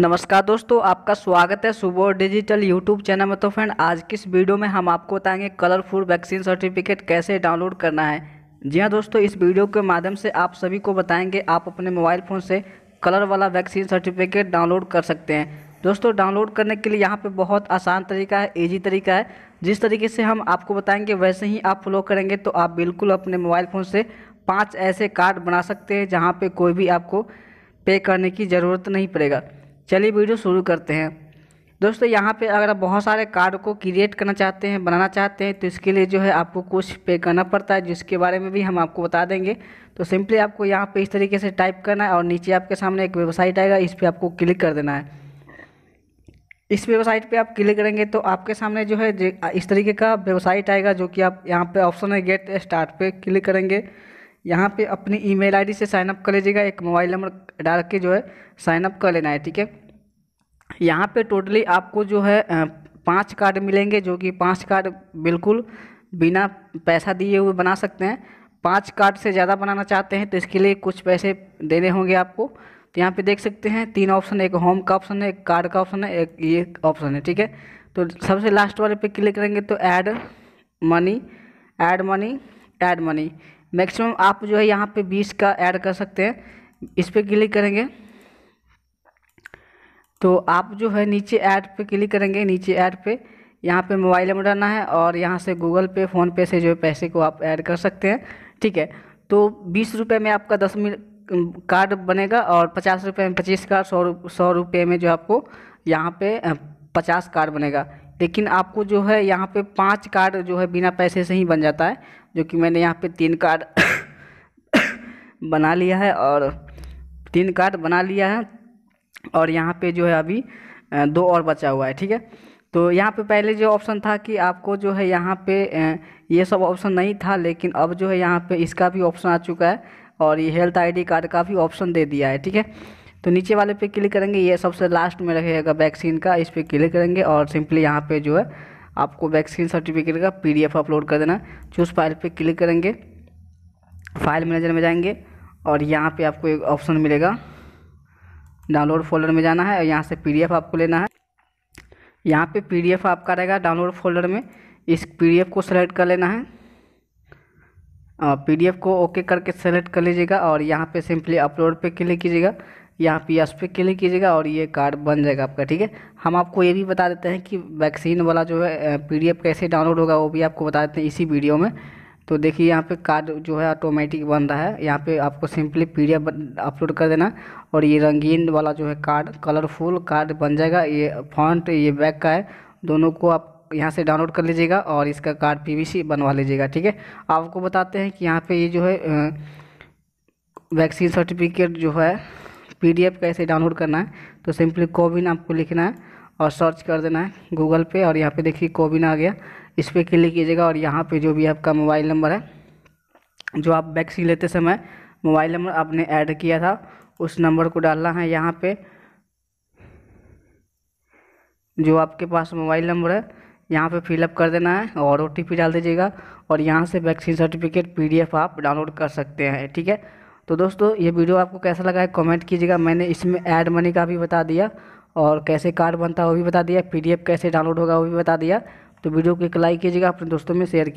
नमस्कार दोस्तों आपका स्वागत है सुबह डिजिटल यूट्यूब चैनल में तो फ्रेंड आज की इस वीडियो में हम आपको बताएंगे कलरफुल वैक्सीन सर्टिफिकेट कैसे डाउनलोड करना है जी हाँ दोस्तों इस वीडियो के माध्यम से आप सभी को बताएंगे आप अपने मोबाइल फ़ोन से कलर वाला वैक्सीन सर्टिफिकेट डाउनलोड कर सकते हैं दोस्तों डाउनलोड करने के लिए यहाँ पर बहुत आसान तरीका है ईजी तरीका है जिस तरीके से हम आपको बताएंगे वैसे ही आप फॉलो करेंगे तो आप बिल्कुल अपने मोबाइल फ़ोन से पाँच ऐसे कार्ड बना सकते हैं जहाँ पर कोई भी आपको पे करने की ज़रूरत नहीं पड़ेगा चलिए वीडियो शुरू करते हैं दोस्तों यहाँ पे अगर आप बहुत सारे कार्ड को क्रिएट करना चाहते हैं बनाना चाहते हैं तो इसके लिए जो है आपको कुछ पे करना पड़ता है जिसके बारे में भी हम आपको बता देंगे तो सिंपली आपको यहाँ पे इस तरीके से टाइप करना है और नीचे आपके सामने एक वेबसाइट आएगा इस पर आपको क्लिक कर देना है इस वेबसाइट पर आप क्लिक करेंगे तो आपके सामने जो है इस तरीके का वेबसाइट आएगा जो कि आप यहाँ पर ऑप्शन है गेट स्टार्ट पे क्लिक करेंगे यहाँ पे अपनी ईमेल आईडी से साइन अप कर लीजिएगा एक मोबाइल नंबर डाल के जो है साइन अप कर लेना है ठीक है यहाँ पे टोटली आपको जो है पांच कार्ड मिलेंगे जो कि पांच कार्ड बिल्कुल बिना पैसा दिए हुए बना सकते हैं पांच कार्ड से ज़्यादा बनाना चाहते हैं तो इसके लिए कुछ पैसे देने होंगे आपको तो यहाँ पर देख सकते हैं तीन ऑप्शन एक होम का ऑप्शन है एक कार्ड का ऑप्शन है एक ये ऑप्शन है ठीक है तो सबसे लास्ट वाले पे क्लिक करेंगे तो add money add money add money maximum आप जो है यहाँ पे बीस का ऐड कर सकते हैं इस पर क्लिक करेंगे तो आप जो है नीचे ऐड पे क्लिक करेंगे नीचे ऐड पे यहाँ पे मोबाइल नंबर डालना है और यहाँ से गूगल पे फ़ोनपे से जो है पैसे को आप ऐड कर सकते हैं ठीक है तो बीस रुपये में आपका दस मिनट कार्ड बनेगा और पचास रुपये में पच्चीस कार्ड सौ सौ रुपये में जो आपको यहाँ पे पचास कार्ड बनेगा लेकिन आपको जो है यहाँ पे पांच कार्ड जो है बिना पैसे से ही बन जाता है जो कि मैंने यहाँ पे तीन कार्ड बना लिया है और तीन कार्ड बना लिया है और यहाँ पे जो है अभी दो और बचा हुआ है ठीक है तो यहाँ पे पहले जो ऑप्शन था कि आपको जो है यहाँ पे ये सब ऑप्शन नहीं था लेकिन अब जो है यहाँ पे इसका भी ऑप्शन आ चुका है और ये हेल्थ आईडी कार्ड का भी ऑप्शन दे दिया है ठीक है तो नीचे वाले पे क्लिक करेंगे ये सबसे लास्ट में रहेगा वैक्सीन का इस पर क्लिक करेंगे और सिंपली यहाँ पे जो है आपको वैक्सीन सर्टिफिकेट का पीडीएफ अपलोड कर देना जो उस फाइल पर क्लिक करेंगे फाइल मैनेजर में जाएंगे और यहाँ पे आपको एक ऑप्शन मिलेगा डाउनलोड फोल्डर में जाना है और यहाँ से पी आपको लेना है यहाँ पे पी आपका रहेगा डाउनलोड फोल्डर में इस पी को सेलेक्ट कर लेना है पीडीएफ को ओके करके सेलेक्ट कर लीजिएगा और यहाँ पे सिंपली अपलोड पे क्लिक कीजिएगा यहाँ पी एस पे क्लिक कीजिएगा और ये कार्ड बन जाएगा आपका ठीक है हम आपको ये भी बता देते हैं कि वैक्सीन वाला जो है पीडीएफ कैसे डाउनलोड होगा वो भी आपको बता देते हैं इसी वीडियो में तो देखिए यहाँ पे कार्ड जो है ऑटोमेटिक बन रहा है यहाँ पे आपको सिंपली पी अपलोड कर देना और ये रंगीन वाला जो है कार्ड कलरफुल कार्ड बन जाएगा ये फ्रंट ये बैक का है दोनों को आप यहाँ से डाउनलोड कर लीजिएगा और इसका कार्ड पी बनवा लीजिएगा ठीक है आपको बताते हैं कि यहाँ पर ये जो है वैक्सीन सर्टिफिकेट जो है पी कैसे डाउनलोड करना है तो सिंपली कोविन आपको लिखना है और सर्च कर देना है गूगल पे और यहाँ पे देखिए कोविन आ गया इस पर क्लिक कीजिएगा और यहाँ पे जो भी आपका मोबाइल नंबर है जो आप वैक्सीन लेते समय मोबाइल नंबर आपने ऐड किया था उस नंबर को डालना है यहाँ पे जो आपके पास मोबाइल नंबर है यहाँ पे फिलअप कर देना है और ओ डाल दीजिएगा और यहाँ से वैक्सीन सर्टिफिकेट पी आप डाउनलोड कर सकते हैं ठीक है तो दोस्तों ये वीडियो आपको कैसा लगा है कमेंट कीजिएगा मैंने इसमें ऐड मनी का भी बता दिया और कैसे कार्ड बनता है वो भी बता दिया पीडीएफ कैसे डाउनलोड होगा वो भी बता दिया तो वीडियो को एक लाइक कीजिएगा अपने दोस्तों में शेयर कीजिए